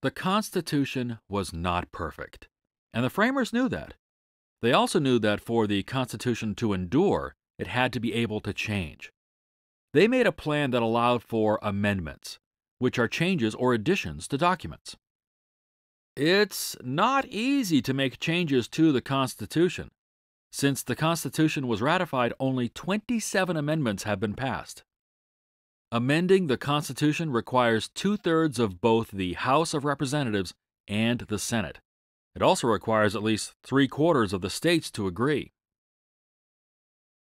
The Constitution was not perfect, and the framers knew that. They also knew that for the Constitution to endure, it had to be able to change. They made a plan that allowed for amendments, which are changes or additions to documents. It's not easy to make changes to the Constitution. Since the Constitution was ratified, only 27 amendments have been passed. Amending the Constitution requires two thirds of both the House of Representatives and the Senate. It also requires at least three quarters of the states to agree.